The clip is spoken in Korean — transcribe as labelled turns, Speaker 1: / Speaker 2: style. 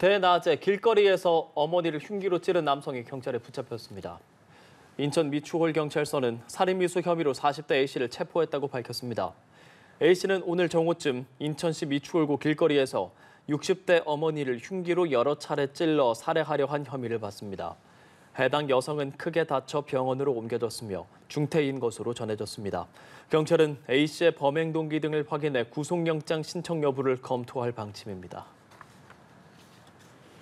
Speaker 1: 대낮에 길거리에서 어머니를 흉기로 찌른 남성이 경찰에 붙잡혔습니다. 인천 미추홀 경찰서는 살인미수 혐의로 40대 A씨를 체포했다고 밝혔습니다. A씨는 오늘 정오쯤 인천시 미추홀구 길거리에서 60대 어머니를 흉기로 여러 차례 찔러 살해하려 한 혐의를 받습니다. 해당 여성은 크게 다쳐 병원으로 옮겨졌으며 중태인 것으로 전해졌습니다. 경찰은 A씨의 범행 동기 등을 확인해 구속영장 신청 여부를 검토할 방침입니다.